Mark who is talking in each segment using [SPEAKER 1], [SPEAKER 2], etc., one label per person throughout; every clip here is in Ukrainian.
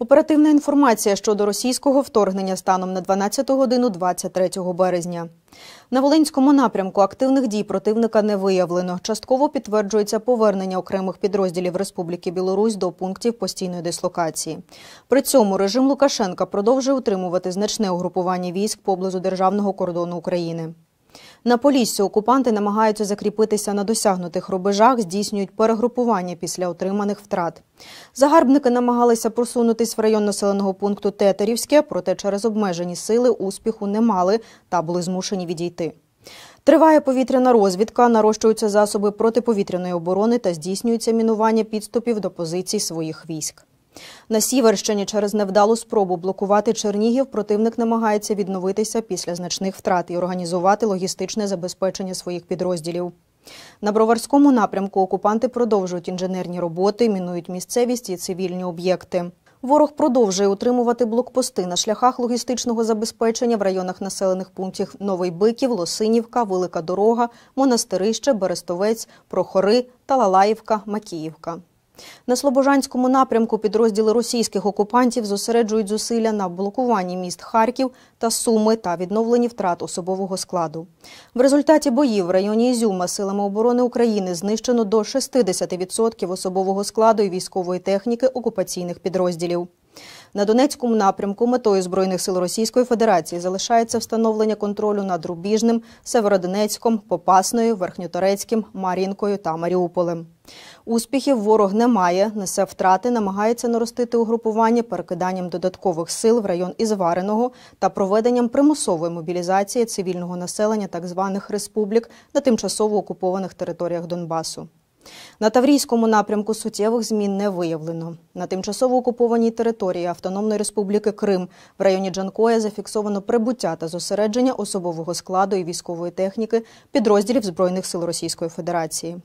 [SPEAKER 1] Оперативна інформація щодо російського вторгнення станом на 12 годину 23 березня. На Волинському напрямку активних дій противника не виявлено. Частково підтверджується повернення окремих підрозділів Республіки Білорусь до пунктів постійної дислокації. При цьому режим Лукашенка продовжує утримувати значне угрупування військ поблизу державного кордону України. На Поліссі окупанти намагаються закріпитися на досягнутих рубежах, здійснюють перегрупування після отриманих втрат. Загарбники намагалися просунутись в район населеного пункту Тетерівське, проте через обмежені сили успіху не мали та були змушені відійти. Триває повітряна розвідка, нарощуються засоби протиповітряної оборони та здійснюється мінування підступів до позицій своїх військ. На Сіверщині через невдалу спробу блокувати Чернігів противник намагається відновитися після значних втрат і організувати логістичне забезпечення своїх підрозділів. На броварському напрямку окупанти продовжують інженерні роботи, мінують місцевість і цивільні об'єкти. Ворог продовжує утримувати блокпости на шляхах логістичного забезпечення в районах населених пунктів Новий Биків, Лосинівка, Велика Дорога, Монастирище, Берестовець, Прохори, Талалаївка, Макіївка. На Слобожанському напрямку підрозділи російських окупантів зосереджують зусилля на блокуванні міст Харків та Суми та відновленні втрат особового складу. В результаті боїв в районі Ізюма силами оборони України знищено до 60% особового складу і військової техніки окупаційних підрозділів. На Донецькому напрямку метою збройних сил Російської Федерації залишається встановлення контролю над Рубіжним, Северодонецьком, Попасною, Верхньоторецьким, Мар'їнкою та Маріуполем. Успіхів ворог не має, несе втрати, намагається наростити угрупування перекиданням додаткових сил в район Ізвареного та проведенням примусової мобілізації цивільного населення так званих республік на тимчасово окупованих територіях Донбасу. На Таврійському напрямку суттєвих змін не виявлено. На тимчасово окупованій території Автономної Республіки Крим в районі Джанкоя зафіксовано прибуття та зосередження особового складу і військової техніки підрозділів збройних сил Російської Федерації.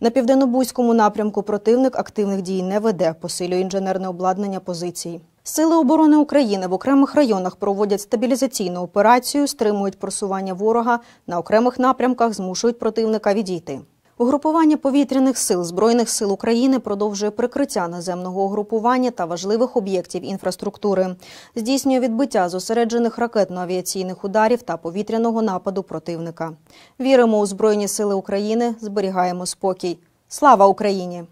[SPEAKER 1] На південнобузькому напрямку противник активних дій не веде, посилює інженерне обладнання позицій. Сили оборони України в окремих районах проводять стабілізаційну операцію, стримують просування ворога на окремих напрямках, змушують противника відійти. Угрупування повітряних сил збройних сил України продовжує прикриття наземного угрупування та важливих об'єктів інфраструктури, здійснює відбиття зосереджених ракетно-авіаційних ударів та повітряного нападу противника. Віримо у збройні сили України, зберігаємо спокій. Слава Україні!